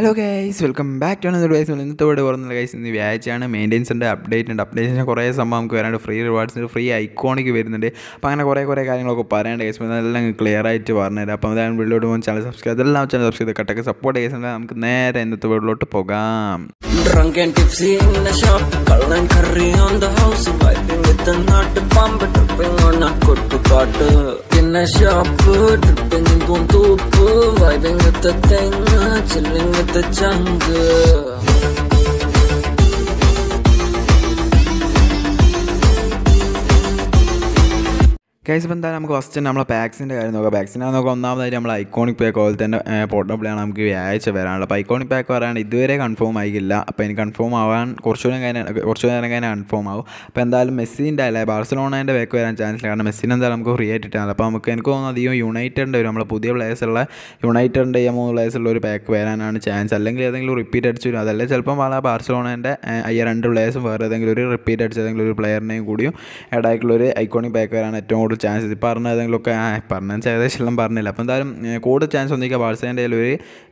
hello guys welcome back to another guys ഇന്നത്തെ വീട് പറഞ്ഞത് ഗൈസ് ഇന്ന് വ്യാഴ്ചയാണ് മെയിൻ്റെനൻസ് ഉണ്ട് അപ്ഡേറ്റ് ഉണ്ട് അപ്ഡേറ്റ് കുറേ സംഭവം നമുക്ക് വരാനുണ്ട് ഫ്രീ റിവാർഡ്സ് ഉണ്ട് ഫ്രീ ഐക്കോണിക്ക് വരുന്നുണ്ട് അപ്പോൾ അങ്ങനെ കുറേ കുറേ കാര്യങ്ങളൊക്കെ പറയാണ്ട് ഗൈസ് എല്ലാം ക്ലിയർ ആയിട്ട് പറഞ്ഞുതരാം അപ്പോൾ അതാണ് വീട്ടിലോട്ട് പോകുന്ന ചാനൽ സബ്സ്ക്രൈബ് എല്ലാം ചാനൽ സബ്സ്ക്രൈബ് കട്ടൊക്കെ സപ്പോർട്ട് ഗൈസ് നമുക്ക് നേരെ ഇന്നത്തെ വീട്ടിലോട്ട് പോകാം ഷോപ്പ് ട്രിപ്പിംഗ് buồn tu với bên người ta tay ngã chỉ linh người ta chẳng കേസ് ഇപ്പം എന്തായാലും നമുക്ക് ഫസ്റ്റ് തന്നെ നമ്മളെ പാക്സിൻ്റെ കാര്യം നോക്കാം പാക്സിനെ നോക്കാം ഒന്നാമതായിട്ട് നമ്മൾ ഐക്കോണിക് പാക്ക് പോലെ തന്നെ പോർട്ടബിളാണ് നമുക്ക് വ്യാഴ്ച വരാനുള്ളത് അപ്പോൾ ഐക്കോണിക് പാക്ക് പറയാണ്ട് ഇതുവരെ കൺഫേം ആയിക്കില്ല അപ്പോൾ ഇനി കൺഫേം ആവാൻ കുറച്ചുകൂടെ കഴിഞ്ഞാൽ കുറച്ചു നേരം കഴിഞ്ഞാൽ കൺഫേം ആവും അപ്പോൾ എന്തായാലും മെസ്സിൻ്റെ അല്ലേ ബാർസലോണേൻ്റെ ബാക്ക് വരാൻ ചാൻസ് ഇല്ല കാരണം മെസ്സിനെ എന്തായാലും നമുക്ക് ഫ്രീ ആയിട്ട് ഇട്ടാണ് അപ്പോൾ നമുക്ക് എനിക്ക് തോന്നുന്നു അധികം യുണൈറ്റഡിൻ്റെ ഒരു നമ്മളെ പുതിയ പ്ലേയേഴ്സുള്ള യുണൈറ്റഡിൻ്റെ ഈ മൂന്ന് പ്ലേയേഴ്സുള്ള ഒരു പാക്ക് വരാനാണ് ചാൻസ് അല്ലെങ്കിൽ ഏതെങ്കിലും റിപ്പീറ്റ് അടിച്ചു വരും അതല്ലേ ചിലപ്പം പല ബാർസലോണേൻ്റെ ഈ രണ്ട് പ്ലേയേഴ്സും വേറെ ഏതെങ്കിലും ഒരു റിപ്പീറ്റ് അടിച്ച ഏതെങ്കിലും ഒരു പ്ലെയറിനെയും കൂടിയും ഇടയ്ക്കുള്ള ഒരു ഐക്കോണിക് പാക്ക് വരാൻ ഏറ്റവും കൂടുതൽ കൂടുതൽ ചാൻസ് ഇത് പറഞ്ഞ ഏതെങ്കിലുമൊക്കെ പറഞ്ഞ ഏകദേശം എല്ലാം പറഞ്ഞില്ല അപ്പോൾ എന്തായാലും കൂടുതൽ ചാൻസ് ഒന്നിക്കുക ബാഴ്സലിൻ്റെ ഒരു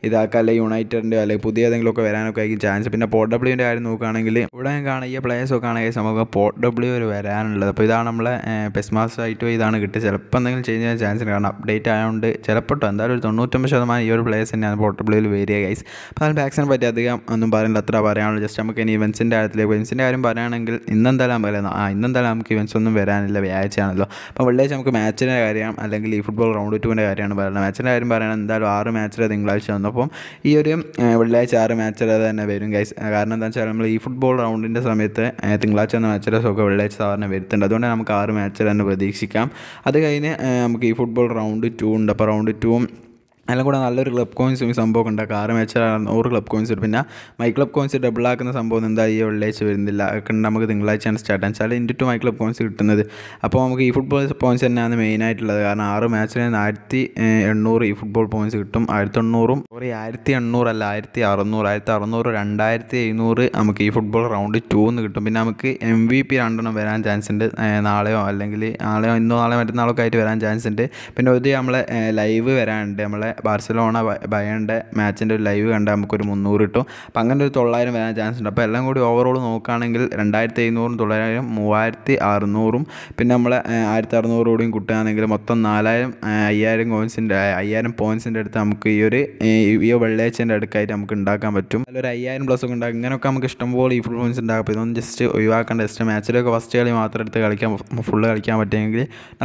ഇതാക്കുക അല്ലെങ്കിൽ യുണൈറ്റഡിൻ്റെ അല്ലെങ്കിൽ പുതിയ ഏതെങ്കിലുമൊക്കെ വരാനൊക്കെ ആയിരിക്കും ചാൻസ് പിന്നെ പോർട്ട് ഡബ്ല്യൂൻ്റെ കാര്യം നോക്കുകയാണെങ്കിൽ ഇവിടെ കാണുക ഈ പ്ലേയേഴ്സൊക്കെ ആണെങ്കിൽ നമുക്ക് പോർട്ട് ഡബ്ല്യൂ ഒരു വരാനുള്ളത് അപ്പോൾ ഇതാണ് നമ്മളെ പെസ്മാസ് ആയിട്ടും ഇതാണ് കിട്ടിയത് ചിലപ്പോൾ എന്തെങ്കിലും ചേഞ്ച് ചെയ്യാൻ ചാൻസ് ഉണ്ട് കാരണം അപ്ഡേറ്റ് ആയതുകൊണ്ട് ചിലപ്പോൾ എന്തായാലും ഒരു തൊണ്ണൂറ്റൊമ്പത് ശതമാനം ഈ ഒരു പ്ലേയേഴ്സ് തന്നെയാണ് പോർട്ട് ഡബ്ല്യൂവിൽ വരിക ഗൈസ് അപ്പോൾ അതിന് ബാക്സിനെ പറ്റി അധികം ഒന്നും പറയുന്നില്ല അത്ര പറയാനുള്ളൂ ജസ്റ്റ് നമുക്ക് ഇനി ഇവൻസിൻ്റെ കാര്യത്തിലേക്ക് ഇവൻസിൻ്റെ കാര്യം പറയുകയാണെങ്കിൽ ഇന്നെന്തായാലും പറയാം ആ ഇന്നെന്തായാലും നമുക്ക് ഇവൻസ് ഒന്നും വരാനില്ല വ്യാഴ്ചയാണല്ലോ അപ്പോൾ വെള്ളിയാഴ്ച നമുക്ക് മാച്ചിൻ്റെ കാര്യം അല്ലെങ്കിൽ ഈ ഫുട്ബോൾ റൗണ്ട് ടൂവിൻ്റെ കാര്യമാണ് പറയുന്നത് മാച്ചിൻ്റെ കാര്യം പറയുന്നത് എന്തായാലും ആറ് മാച്ചിൽ തിങ്കളാഴ്ച വന്നപ്പം ഈ ഒരു വെള്ളിയാഴ്ച ആറ് മാച്ചിൽ തന്നെ വരും ഗൈസ് കാരണം എന്താണെന്ന് വെച്ചാൽ നമ്മൾ ഈ ഫുട്ബോൾ റൗണ്ടിൻ്റെ സമയത്ത് തിങ്കളാഴ്ച വന്ന മാച്ചിലെ സുഖം വെള്ളിയാഴ്ച സാധാരണ വരുത്തുന്നുണ്ട് അതുകൊണ്ട് നമുക്ക് ആറ് മാച്ചിൽ തന്നെ പ്രതീക്ഷിക്കാം അത് കഴിഞ്ഞ് നമുക്ക് ഈ ഫുട്ബോൾ റൗണ്ട് ടൂ ഉണ്ട് അപ്പോൾ റൗണ്ട് ടൂവും എല്ലാം കൂടെ നല്ലൊരു ക്ലബ് കോയിൻസ് ഈ സംഭവം ഉണ്ടാക്കുക ആറ് മാച്ചാണ് നൂറ് ക്ലബ് കോയിൻസ് പിന്നെ മൈ ക്ലബ് കോയിൻസ് ഡബിൾ ആക്കുന്ന സംഭവം എന്താ ഈ വെള്ളിയാഴ്ച വരുന്നില്ല ഒക്കെ നമുക്ക് തിങ്കളാഴ്ചയാണ് സ്റ്റാർട്ട് വെച്ചാൽ into two my club coins കിട്ടുന്നത് അപ്പോൾ നമുക്ക് ഈ ഫുട്ബോൾ പോയിൻസ് തന്നെയാണ് മെയിൻ ആയിട്ടുള്ളത് കാരണം ആറ് മാച്ചിന് ആയിരത്തി എണ്ണൂറ് ഈ ഫുട്ബോൾ പോയിൻസ് കിട്ടും ആയിരത്തി എണ്ണൂറും ഒരു ആയിരത്തി എണ്ണൂറല്ല ആയിരത്തി അറുന്നൂറ് ആയിരത്തി അറുന്നൂറ് രണ്ടായിരത്തി എഴുന്നൂറ് നമുക്ക് ഈ ഫുട്ബോൾ റൗണ്ട് ടൂന്ന് കിട്ടും പിന്നെ നമുക്ക് എം വി പി രണ്ടെണ്ണം വരാൻ ചാൻസ് ഉണ്ട് നാളെയോ അല്ലെങ്കിൽ നാളെയോ ഇന്നോ നാളെയോ മറ്റന്നാളൊക്കെ ആയിട്ട് വരാൻ ചാൻസ് ഉണ്ട് പിന്നെ ഒരു നമ്മളെ ലൈവ് വരാനുണ്ട് നമ്മളെ ബാർസലോണ ബയൻ്റെ മാച്ചിൻ്റെ ഒരു ലൈവ് കണ്ടാൽ നമുക്കൊരു മുന്നൂറ് കിട്ടും അപ്പം അങ്ങനെ ഒരു തൊള്ളായിരം വരാൻ ചാൻസ് ഉണ്ട് അപ്പോൾ എല്ലാം കൂടി ഓവറോൾ നോക്കുകയാണെങ്കിൽ രണ്ടായിരത്തി എഴുന്നൂറും തൊള്ളായിരം മൂവായിരത്തി അറുന്നൂറും പിന്നെ നമ്മൾ ആയിരത്തി അറുന്നൂറ് കൂടിയും കിട്ടുകയാണെങ്കിൽ മൊത്തം നാലായിരം അയ്യായിരം കോയിൻസിൻ്റെ അയ്യായിരം പോയിൻസിൻ്റെ അടുത്ത് നമുക്ക് ഈ ഒരു ഈ വെള്ളിയാഴ്ചൻ്റെ അടുക്കായിട്ട് നമുക്ക് ഉണ്ടാക്കാൻ പറ്റും അതിലൊരു അയ്യായിരം പ്ലസ് ഒക്കെ ഉണ്ടാകും ഇങ്ങനെയൊക്കെ നമുക്ക് ഇഷ്ടംപോലെ ഈ ഫുൾ പോയിൻസ് ഉണ്ടാകും അപ്പോൾ ഇതൊന്നും ജസ്റ്റ് ഒഴിവാക്കേണ്ട ജസ്റ്റ് മാച്ചിലൊക്കെ ഫസ്റ്റ് കളി മാത്രം എടുത്ത് കളിക്കാൻ ഫുള്ള് കളിക്കാൻ പറ്റുമെങ്കിൽ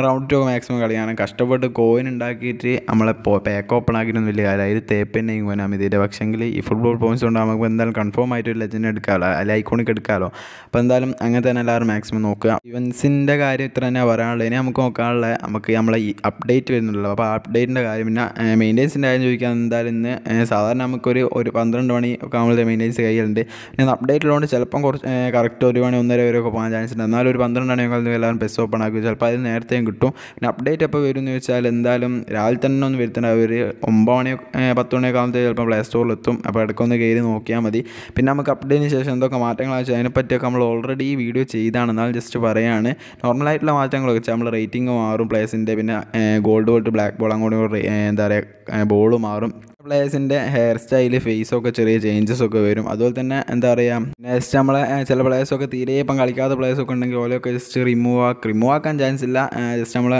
റൗണ്ട് ടു മാക്സിമം കളിയാണ് കഷ്ടപ്പെട്ട് കോയിൻ ഉണ്ടാക്കിയിട്ട് നമ്മളെ പേക്കോ ഓപ്പൺ ആക്കിയിട്ടൊന്നും വലിയ കാര്യമായി ഇത് തേപ്പ് തന്നെ ഇങ്ങനെ ഇതിൻ്റെ പക്ഷെങ്കിൽ ഈ ഫുട്ബോൾ പോയിൻസ് കൊണ്ട് നമുക്ക് എന്തായാലും കൺഫേം ആയിട്ട് ഒരു ലെജൻഡ് എടുക്കാമല്ലോ അല്ലെങ്കിൽ ഐക്കോണിക് എടുക്കാമല്ലോ അപ്പോൾ എന്തായാലും അങ്ങനെ തന്നെ എല്ലാവരും മാക്സിമം നോക്കുക ഇവൻസിൻ്റെ കാര്യം ഇത്ര തന്നെ ഇനി നമുക്ക് നോക്കാനുള്ള നമുക്ക് നമ്മളെ ഈ അപ്ഡേറ്റ് വരുന്നുള്ളൂ അപ്പോൾ അപ്ഡേറ്റിൻ്റെ കാര്യം പിന്നെ മെയിൻ്റെനൻസിൻ്റെ കാര്യം ചോദിക്കാൻ എന്തായാലും ഇന്ന് സാധാരണ നമുക്കൊരു ഒരു പന്ത്രണ്ട് മണി ഒക്കെ നമ്മളെ മെയിൻ്റെനൻസ് കഴിയലുണ്ട് പിന്നെ ഉള്ളതുകൊണ്ട് ചിലപ്പം കുറച്ച് കറക്റ്റ് ഒരു മണി ഒന്നര വരെ ഒക്കെ പോകാൻ ചാൻസ് ഉണ്ട് എന്നാലും ഒരു പന്ത്രണ്ട് മണി എല്ലാവരും ബസ് ഓപ്പൺ ആക്കി ചിലപ്പോൾ അത് നേരത്തെയും കിട്ടും പിന്നെ അപ്ഡേറ്റ് അപ്പോൾ വരും എന്ന് വെച്ചാൽ എന്തായാലും രാവിലെ തന്നെ ഒന്ന് വരുത്തേണ്ട അവർ ഒമ്പത് മണി പത്ത് മണിയൊക്കെ ആകുമ്പോൾ ചിലപ്പോൾ പ്ലേ സ്റ്റോറിൽ എത്തും അപ്പോൾ ഒന്ന് കയറി നോക്കിയാൽ മതി പിന്നെ നമുക്ക് അപ്ഡേറ്റിന് ശേഷം എന്തൊക്കെ മാറ്റങ്ങളാണ് വെച്ചാൽ അതിനെപ്പറ്റിയൊക്കെ നമ്മൾ ഓൾറെഡി ഈ വീഡിയോ ചെയ്താണ് എന്നാൽ ജസ്റ്റ് പറയുകയാണ് നോർമലായിട്ടുള്ള മാറ്റങ്ങളൊക്കെ വെച്ചാൽ നമ്മൾ റേറ്റിംഗ് മാറും പ്ലേസിൻ്റെ പിന്നെ ഗോൾഡ് വോൾട്ട് ബ്ലാക്ക് ബോൾ അങ്ങോട്ടും എന്താ പറയുക ബോൾ മാറും പ്ലേയേഴ്സിൻ്റെ ഹെയർ സ്റ്റൈൽ ഫേസൊക്കെ ചെറിയ ചേഞ്ചസ് ഒക്കെ വരും അതുപോലെ തന്നെ എന്താ പറയുക നെക്സ്റ്റ് നമ്മളെ ചില പ്ലേയേഴ്സൊക്കെ തീരെ ഇപ്പം കളിക്കാത്ത പ്ലേയേഴ്സൊക്കെ ഉണ്ടെങ്കിൽ ഓലൊക്കെ ജസ്റ്റ് റിമൂവ് ആക്കുക റിമൂവ് ആക്കാൻ ചാൻസ് ഇല്ല ജസ്റ്റ് നമ്മൾ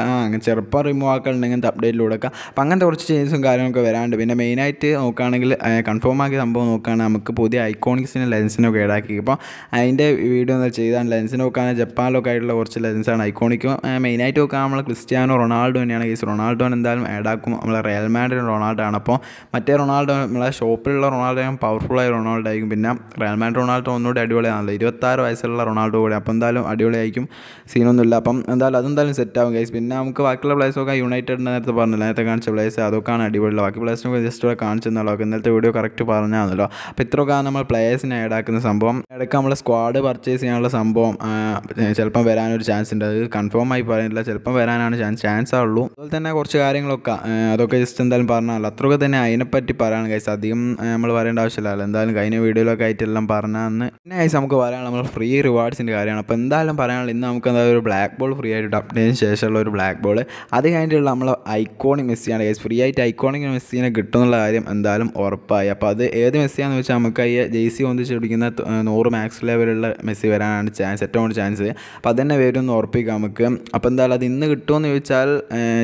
ചെറുപ്പം റിമൂവ് ആക്കലുണ്ടെങ്കിൽ അപ്ഡേറ്റിൽ കൊടുക്കുക അപ്പം അങ്ങനത്തെ കുറച്ച് ചേഞ്ചസും കാര്യങ്ങളൊക്കെ വരാണ്ട് പിന്നെ മെയിനായിട്ട് നോക്കുകയാണെങ്കിൽ കൺഫേം ആക്കിയ സംഭവം നോക്കുകയാണെങ്കിൽ നമുക്ക് പുതിയ ഐക്കോണിക്സിന് ലെൻസിനൊക്കെ ഈടാക്കി ഇപ്പോൾ അതിൻ്റെ വീഡിയോ എന്താ ചെയ്താൽ ലെൻസിന് നോക്കുകയാണെങ്കിൽ ജപ്പാനിലൊക്കെ ആയിട്ടുള്ള കുറച്ച് ലെൻസാണ് ഐക്കോണിക്കും മെയിനായിട്ട് നോക്കുക നമ്മൾ ക്രിസ്ത്യാനോ റൊണാൾഡോ തന്നെയാണ് കേസ് റൊണാൾഡോ എന്തായാലും ആഡാക്കും നമ്മൾ റയൽ മാൻഡ് ക്രിസ്ത്യാനോ റൊണാൾഡോ ആണ് അപ്പോൾ മറ്റേ റൊണാൾഡോ നമ്മളെ ഷോപ്പിലുള്ള റൊണാൾഡോ ആയ റൊണാൾഡോ ആയിരിക്കും പിന്നെ റയൽമാൻഡ് റൊണാൾഡോ ഒന്നുകൂടി അടിപൊളിയാണല്ലോ ഇരുപത്താറ് വയസ്സുള്ള റൊണാൾഡോ കൂടി അപ്പോൾ എന്തായാലും അടിപൊളിയായിരിക്കും സീനൊന്നുമില്ല അപ്പം എന്തായാലും അതെന്തായാലും സെറ്റ് ആവും ഗൈസ് പിന്നെ നമുക്ക് ബാക്കിയുള്ള പ്ലേസൊക്കെ യുണൈറ്റഡിൻ്റെ നേരത്തെ പറഞ്ഞില്ല നേരത്തെ കാണിച്ച പ്ലേസ് അതൊക്കെയാണ് അടിപൊളിയുള്ള ബാക്കി പ്ലേസിനൊക്കെ ജസ്റ്റ് ഇവിടെ കാണിച്ചെന്നുള്ളൂ ഇന്നലത്തെ വീഡിയോ കറക്റ്റ് പറഞ്ഞാണല്ലോ അപ്പോൾ ഇത്രയൊക്കെ നമ്മൾ പ്ലേയേഴ്സിനെ ആഡ് ആക്കുന്ന സംഭവം ഇടയ്ക്ക് നമ്മൾ സ്ക്വാഡ് പർച്ചേസ് ചെയ്യാനുള്ള സംഭവം ചിലപ്പം വരാനൊരു ചാൻസ് ഉണ്ട് അത് കൺഫേം ആയി പറയുന്നില്ല ചിലപ്പം വരാനാണ് ചാൻസ് ചാൻസ് ഉള്ളൂ അതുപോലെ തന്നെ കുറച്ച് കാര്യങ്ങളൊക്കെ അതൊക്കെ ജസ്റ്റ് എന്തായാലും എന്തായാലും പറഞ്ഞാൽ അത്രയൊക്കെ തന്നെ അതിനെപ്പറ്റി പറയാണ് കൈസ് അധികം നമ്മൾ പറയേണ്ട ആവശ്യമില്ലല്ലോ എന്തായാലും കഴിഞ്ഞ വീഡിയോയിലൊക്കെ ആയിട്ടെല്ലാം പറഞ്ഞാന്ന് പിന്നെ കൈസ് നമുക്ക് പറയാനുള്ള നമ്മൾ ഫ്രീ റിവാർഡ്സിൻ്റെ കാര്യമാണ് അപ്പോൾ എന്തായാലും പറയാനുള്ള ഇന്ന് നമുക്ക് എന്തായാലും ഒരു ബ്ലാക്ക് ബോൾ ഫ്രീ ആയിട്ട് അപ്ഡേറ്റിന് ശേഷമുള്ള ഒരു ബ്ലാക്ക് ബോൾ അത് കഴിഞ്ഞിട്ടുള്ള നമ്മൾ ഐക്കോണിക് മെസ്സിയാണ് കൈസ് ഫ്രീ ആയിട്ട് ഐക്കോണിക് മെസ്സിനെ കിട്ടുന്നുള്ള കാര്യം എന്തായാലും ഉറപ്പായി അപ്പോൾ അത് ഏത് മെസ്സിയാണെന്ന് വെച്ചാൽ നമുക്ക് ഈ ജെയ്സി ഒന്നിച്ച് പിടിക്കുന്ന നൂറ് മാക്സ് ലെവലുള്ള മെസ്സി വരാനാണ് ചാൻസ് ഏറ്റവും കൂടുതൽ ചാൻസ് അപ്പോൾ അതന്നെ വരും ഉറപ്പിക്കാം നമുക്ക് അപ്പോൾ എന്തായാലും അത് ഇന്ന് കിട്ടുമെന്ന് ചോദിച്ചാൽ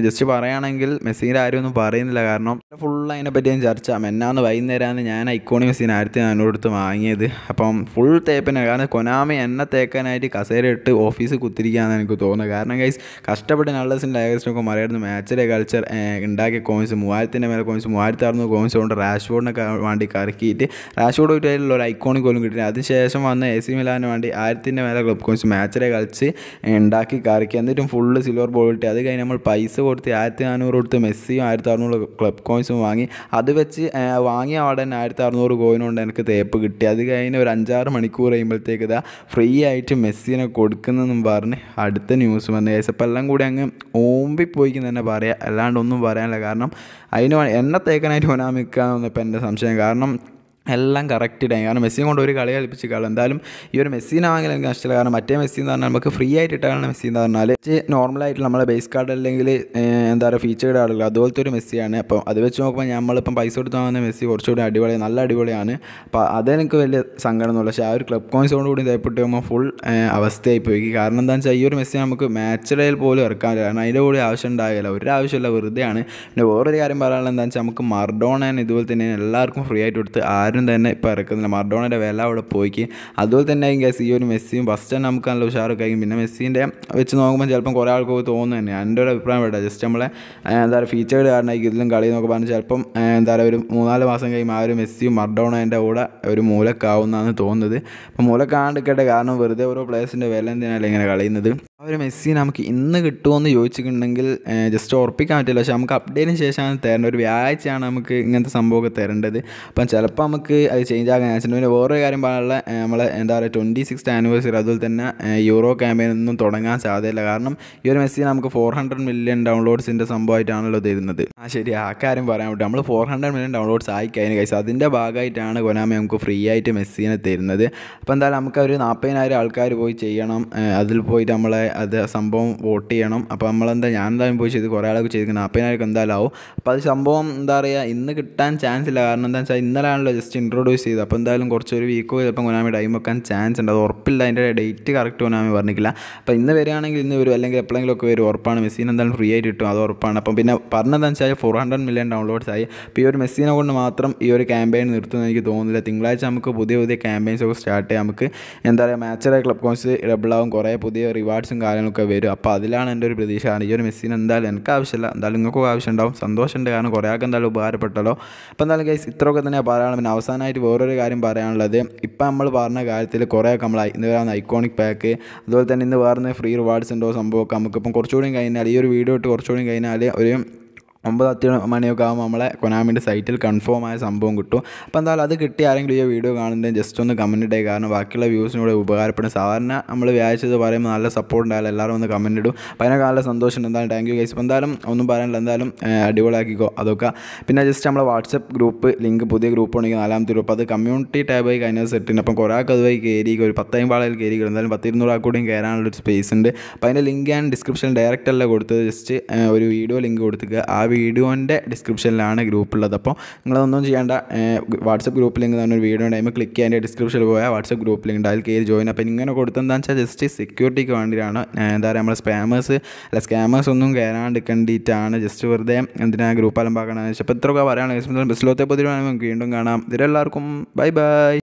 ജസ്റ്റ് പറയുകയാണെങ്കിൽ മെസ്സിയുടെ ആരും ഒന്നും പറയുന്നില്ല കാരണം ഫുൾ അതിനെപ്പറ്റി ഞാൻ ചർച്ച മെന്നാന്ന് വൈകുന്നേരമാണ് ഞാൻ ഐക്കോണിക് മെസ്സീൻ ആയിരത്തി നാനൂറടുത്ത് വാങ്ങിയത് അപ്പം ഫുൾ തേപ്പിനെ കാരണം കൊനാമി എണ്ണ തേക്കാനായിട്ട് കസേര ഇട്ട് ഓഫീസിൽ കുത്തിരിക്കുകയാണെന്ന് എനിക്ക് തോന്നുന്നത് കാരണം ഗൈസ് കഷ്ടപ്പെട്ട് നല്ലസിൻ്റെ ഏകദേശമൊക്കെ മറിയായിരുന്നു മാച്ചിലെ കൾച്ചർ ഉണ്ടാക്കിയ കോയിൻസ് മൂവായിരത്തിൻ്റെ മേലെ കോയിൻസ് മൂവായിരത്തി അറുന്നൂറ് കോയിൻസ് കൊണ്ട് റാഷ്ബോർഡിനെ വേണ്ടി കറക്കിയിട്ട് റാഷ്ബോർഡ് വീട്ടിലുള്ള ഒരു ഐക്കോണിക് കോലും കിട്ടി അതിനുശേഷം വന്ന എ സി മിലാനു വേണ്ടി ആയിരത്തിൻ്റെ മേലെ ക്ലബ് കോയിൻസ് മാച്ചിലെ കളിച്ച് ഉണ്ടാക്കി കറക്കി എന്നിട്ടും ഫുള്ള് സിൽവർ ബോൾ കിട്ടി അത് കഴിഞ്ഞ് നമ്മൾ പൈസ കൊടുത്ത് ആയിരത്തി നാനൂറ് കൊടുത്ത് മെസ്സിയും ആയിരത്തി അറുന്നൂറ് ക്ലബ് കോയിൻസും വാങ്ങി അത് വെച്ച് വാങ്ങിയ അവിടെ തന്നെ ആയിരത്തി അറുന്നൂറ് കോയിൻ കൊണ്ട് എനിക്ക് തേപ്പ് കിട്ടി അത് കഴിഞ്ഞ് ഒരു അഞ്ചാറ് മണിക്കൂർ കഴിയുമ്പോഴത്തേക്ക് ഇതാ ഫ്രീ ആയിട്ട് മെസ്സിനെ കൊടുക്കുന്നതെന്നും പറഞ്ഞ് അടുത്ത ന്യൂസ് വന്നു കേസ് അപ്പോൾ എല്ലാം കൂടി അങ്ങ് ഓമ്പിപ്പോയിക്കുന്നു തന്നെ പറയാം അല്ലാണ്ട് ഒന്നും പറയാനില്ല കാരണം അതിന് എന്നെ തേക്കാനായിട്ട് ഓനാ നിൽക്കാമെന്നിപ്പോൾ എൻ്റെ സംശയം കാരണം എല്ലാം കറക്റ്റ് ടൈം കാരണം മെസ്സിനെ കൊണ്ട് ഒരു കളി കളിപ്പിച്ച് കളി എന്തായാലും ഈ ഒരു മെസ്സിനാണെങ്കിൽ എനിക്ക് നഷ്ടമില്ല കാരണം മറ്റേ മെസ്സി എന്ന് പറഞ്ഞാൽ നമുക്ക് ഫ്രീ ആയിട്ട് ഇട്ടാണ് മെസ്സി എന്ന് പറഞ്ഞാൽ നോർമലായിട്ട് നമ്മളെ ബേസ് കാർഡ് അല്ലെങ്കിൽ എന്താ പറയുക ഫീച്ചേർഡ് ആളുകൾ അതുപോലത്തെ ഒരു മെസ്സിയാണ് അപ്പോൾ അത് വെച്ച് നോക്കുമ്പോൾ നമ്മളിപ്പം പൈസ കൊടുത്ത് വാങ്ങുന്ന മെസ്സി കുറച്ചുകൂടി അടിപൊളി നല്ല അടിപൊളിയാണ് അപ്പോൾ അതെനിക്ക് വലിയ സങ്കടമൊന്നുമില്ല പക്ഷേ ആ ഒരു ക്ലബ് കോയിൻസോട് കൂടി ഇതായിപ്പെട്ട് പോകുമ്പോൾ ഫുൾ അവസ്ഥയായി പോയി കാരണം എന്താണെന്ന് വെച്ചാൽ ഈ ഒരു മെസ്സി നമുക്ക് മാച്ചിടയിൽ പോലും ഇറക്കാൻ കാരണം അതിൻ്റെ കൂടി ആവശ്യം ഉണ്ടാകില്ല ഒരു ആവശ്യമില്ല വെറുതെയാണ് പിന്നെ വേറൊരു കാര്യം പറയാനുള്ളത് എന്താണെന്ന് വെച്ചാൽ നമുക്ക് മർഡോണൻ ഇതുപോലെ തന്നെ എല്ലാവർക്കും ഫ്രീ ആയിട്ട് കൊടുത്ത് ആരും ആരും തന്നെ ഇപ്പോൾ ഇറക്കുന്നില്ല മർഡോണയുടെ വില അവിടെ പോയിക്ക് അതുപോലെ തന്നെ ആയി സി ഈ ഒരു മെസ്സിയും ഫസ്റ്റ് തന്നെ നമുക്ക് നല്ല ഉഷാറൊക്കെ ആയിരിക്കും പിന്നെ മെസ്സിൻ്റെ വെച്ച് നോക്കുമ്പോൾ ചിലപ്പം കുറേ ആൾക്കൊക്കെ തോന്നുന്നു തന്നെ എൻ്റെ ഒരു അഭിപ്രായം വേണ്ട ജസ്റ്റ് നമ്മളെ എന്താ പറയുക ഫീച്ചേർഡ് കാരണമായിരിക്കും ഇതിലും കളി എന്നൊക്കെ പറഞ്ഞാൽ ചിലപ്പം എന്താ പറയുക ഒരു മൂന്നാല് മാസം കഴിയും ആ ഒരു മെസ്സിയും മർഡോണേൻ്റെ കൂടെ ഒരു മൂലക്കാവുന്നതാണ് തോന്നുന്നത് അപ്പോൾ മൂലക്കാണ്ടിക്കട്ടെ കാരണം വെറുതെ ഓരോ പ്ലേയേഴ്സിൻ്റെ വില എന്തിനാണ് ഇങ്ങനെ കളയുന്നത് ആ ഒരു മെസ്സി നമുക്ക് ഇന്ന് കിട്ടുമെന്ന് ചോദിച്ചിട്ടുണ്ടെങ്കിൽ ജസ്റ്റ് ഉറപ്പിക്കാൻ പറ്റില്ല പക്ഷേ നമുക്ക് അപ്ഡേറ്റിന് ശേഷമാണ് തരേണ്ടത് ഒരു വ്യാഴാഴ്ചയാണ് നമുക്ക് ഇങ്ങനത്തെ സംഭവമൊക്കെ തരേണ്ടത് അപ്പം ചിലപ്പോൾ നമുക്ക് നമുക്ക് അത് ചേഞ്ച് ആകാൻ ചാൻസ് ഉണ്ട് പിന്നെ വേറൊരു കാര്യം പറയാനുള്ള നമ്മളെ എന്താ പറയുക ട്വൻറ്റി സിക്സ്ത് ആനിവേഴ്സറി അതുപോലെ തന്നെ യൂറോ ക്യാമ്പയിൻ ഒന്നും തുടങ്ങാൻ സാധ്യതയില്ല കാരണം ഈ ഒരു മെസ്സി നമുക്ക് ഫോർ ഹൺഡ്രഡ് മില്യൺ ഡൗൺലോഡ്സിൻ്റെ സംഭവമായിട്ടാണല്ലോ തരുന്നത് ആ ശരി ആ കാര്യം പറയാൻ പറ്റും നമ്മൾ ഫോർ ഹൺഡ്രഡ് മില്യൺ ഡൗൺലോഡ്സ് ആയി കഴിഞ്ഞ കഴിച്ചു അതിൻ്റെ ഭാഗമായിട്ടാണ് കൊനാമി നമുക്ക് ഫ്രീ ആയിട്ട് മെസ്സീനെ തരുന്നത് അപ്പോൾ എന്തായാലും നമുക്ക് ഒരു നാൽപ്പതിനായിരം ആൾക്കാർ പോയി ചെയ്യണം അതിൽ പോയിട്ട് നമ്മളെ അത് സംഭവം വോട്ട് ചെയ്യണം അപ്പോൾ നമ്മളെന്താ ഞാൻ എന്തായാലും പോയി ചെയ്ത് കുറേ ആളൊക്കെ ചെയ്തിരിക്കുന്നത് നാൽപ്പതിനായിരം എന്തായാലും ആവും അപ്പോൾ അത് സംഭവം എന്താ പറയുക ഇന്ന് കിട്ടാൻ ചാൻസ് ഇല്ല കാരണം എന്താ വെച്ചാൽ ഇന്നലെ ആണല്ലോ ജസ്റ്റ് ഇൻട്രൊഡ്യൂസ് ചെയ്തു അപ്പോൾ എന്തായാലും കുറച്ചൊരു വീക്കോ ചിലപ്പോൾ കൊനാമി ടൈം വെക്കാൻ ചാൻസ് ഉണ്ട് അത് ഉറപ്പില്ല അതിൻ്റെ ഡേറ്റ് കറക്റ്റ് കൊനാമി പറഞ്ഞിട്ടില്ല അപ്പോൾ ഇന്ന് വരികയാണെങ്കിൽ ഇന്ന് വരും അല്ലെങ്കിൽ എപ്പോഴെങ്കിലും ഒക്കെ വരും ഉറപ്പാണ് മെസ്സിന് എന്തായാലും ഫ്രീ ആയിട്ട് കിട്ടും അത് ഉറപ്പാണ് അപ്പം പിന്നെ പറഞ്ഞതെന്ന് വെച്ചാൽ ഫോർ ഹൺഡ്രഡ് മില്യൺ ഡൗൺലോഡ്സ് ആയി അപ്പോൾ ഈ ഒരു മെസ്സിനെ കൊണ്ട് മാത്രം ഈ ഒരു ക്യാമ്പയിൻ നിർത്തുമെന്ന് എനിക്ക് തോന്നുന്നില്ല തിങ്കളാഴ്ച നമുക്ക് പുതിയ പുതിയ ക്യാമ്പയിൻസ് ഒക്കെ സ്റ്റാർട്ട് ചെയ്യാം നമുക്ക് എന്താ പറയുക മാച്ചറെ ക്ലബ് കോൺസ് ഡബിളാവും കുറേ പുതിയ റിവാർഡ്സും കാര്യങ്ങളൊക്കെ വരും അപ്പോൾ അതിലാണ് എൻ്റെ ഒരു പ്രതീക്ഷ ആണ് ഈ ഒരു മെസ്സിന് എന്തായാലും എനിക്ക് ആവശ്യമില്ല എന്തായാലും നിങ്ങൾക്കും ആവശ്യം ഉണ്ടാവും സന്തോഷമുണ്ട് കാരണം കുറേ ആൾക്ക് എന്തായാലും ഉപകാരപ്പെട്ടല്ലോ അപ്പോൾ എന്തായാലും ഗൈസ് ഇത്രയൊക്കെ തന്നെ പറയാനുള്ള അവസാനമായിട്ട് വേറൊരു കാര്യം പറയാനുള്ളത് ഇപ്പം നമ്മൾ പറഞ്ഞ കാര്യത്തിൽ കുറേയൊക്കെ നമ്മൾ ഇന്ന് വരാവുന്ന ഐക്കോണിക് പാക്ക് അതുപോലെ തന്നെ ഇന്ന് വേറെ ഫ്രീ റിവാർഡ്സ് ഉണ്ടോ സംഭവമൊക്കെ നമുക്കിപ്പം കുറച്ചുകൂടി കഴിഞ്ഞാൽ ഈ ഒരു വീഡിയോ ഇട്ട് കുറച്ചുകൂടി കഴിഞ്ഞാൽ ഒരു ഒമ്പത് അത്യ മണിയൊക്കെ ആകുമ്പോൾ നമ്മളെ കൊനാമിൻ്റെ സൈറ്റിൽ കൺഫേം ആയ സംഭവം കിട്ടും അപ്പോൾ എന്തായാലും അത് കിട്ടിയ ആരെങ്കിലും ഈ വീഡിയോ കാണുന്നതിന് ജസ്റ്റ് ഒന്ന് കമൻറ്റ് ഇട്ടേ കാരണം ബാക്കിയുള്ള വ്യൂസിനൂടെ ഉപകാരപ്പെടും സാധാരണ നമ്മൾ വ്യാഴ്ചത് പറയുമ്പോൾ നല്ല സപ്പോർട്ട് ഉണ്ടായാലും എല്ലാവരും ഒന്ന് കമൻറ്റ് ഇടും അപ്പോൾ അതിനൊക്കെ നല്ല സന്തോഷം എന്തായാലും താങ്ക് യു ഗൈസ് അപ്പോൾ എന്തായാലും ഒന്നും പറയാനില്ല എന്തായാലും അടിപൊളിയാക്കിക്കോ അതൊക്കെ പിന്നെ ജസ്റ്റ് നമ്മളെ വാട്സപ്പ് ഗ്രൂപ്പ് ലിങ്ക് പുതിയ ഗ്രൂപ്പ് ഉണ്ടെങ്കിൽ നാലാമത്തെ ഗ്രൂപ്പ് അത് കമ്മ്യൂണിറ്റി ടാബായി കഴിഞ്ഞാൽ ഉണ്ട് അപ്പം കുറേ ആൾക്ക് അതുമായി കയറി ഒരു പത്തായിരം പാളയിൽ കയറി എന്തായാലും പത്തിരുന്നൂറ് ആക്കൂടെയും കയറാനുള്ളൊരു സ്പേസ് ഉണ്ട് അപ്പോൾ അതിൻ്റെ ലിങ്ക് ഞാൻ ഡിസ്ക്രിപ്ഷൻ ഡയറക്റ്റ് അല്ല കൊടുത്തത് ജസ്റ്റ് ഒരു വീഡിയോ ലിങ്ക് കൊടുത്തിട്ട് ആ വീഡിയോൻ്റെ ഡിസ്ക്രിപ്ഷനിലാണ് ഗ്രൂപ്പ് ഉള്ളത് അപ്പോൾ നിങ്ങളതൊന്നും ചെയ്യേണ്ട വാട്സപ്പ് ഗ്രൂപ്പ് ലിങ്ക് തന്നെ ഒരു വീഡിയോ ഉണ്ടായി ക്ലിക്ക് ചെയ്യാൻ ഡിസ്ക്രിപ്ഷനിൽ പോയാൽ വാട്സപ്പ് ഗ്രൂപ്പ് ലിങ്ക് അതിൽ കയറി ജോയിൻ അപ്പോൾ ഇങ്ങനെ കൊടുത്തെന്താണെന്ന് വെച്ചാൽ ജസ്റ്റ് സെക്യൂരിറ്റിക്ക് വേണ്ടിയിട്ടാണ് എന്താ പറയുക നമ്മൾ സ്പാമേഴ്സ് അല്ല സ്കാമേഴ്സ് ഒന്നും കയറാണ്ടിരിക്കേണ്ടിയിട്ടാണ് ജസ്റ്റ് വെറുതെ എന്തിനാ ഗ്രൂപ്പ് അലമ്പാക്കണമെന്ന് വെച്ചാൽ അപ്പോൾ ഇത്രയൊക്കെ പറയുകയാണെങ്കിൽ ബസ്സിലോത്തെ പതിരാണെങ്കിൽ വീണ്ടും കാണാം ഇതിലെല്ലാവർക്കും ബൈ ബൈ